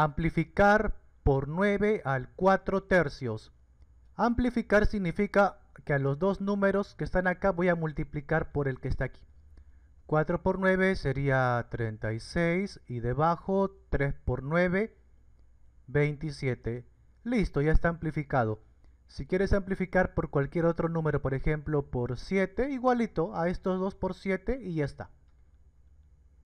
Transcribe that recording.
Amplificar por 9 al 4 tercios. Amplificar significa que a los dos números que están acá voy a multiplicar por el que está aquí. 4 por 9 sería 36 y debajo 3 por 9, 27. Listo, ya está amplificado. Si quieres amplificar por cualquier otro número, por ejemplo por 7, igualito a estos dos por 7 y ya está.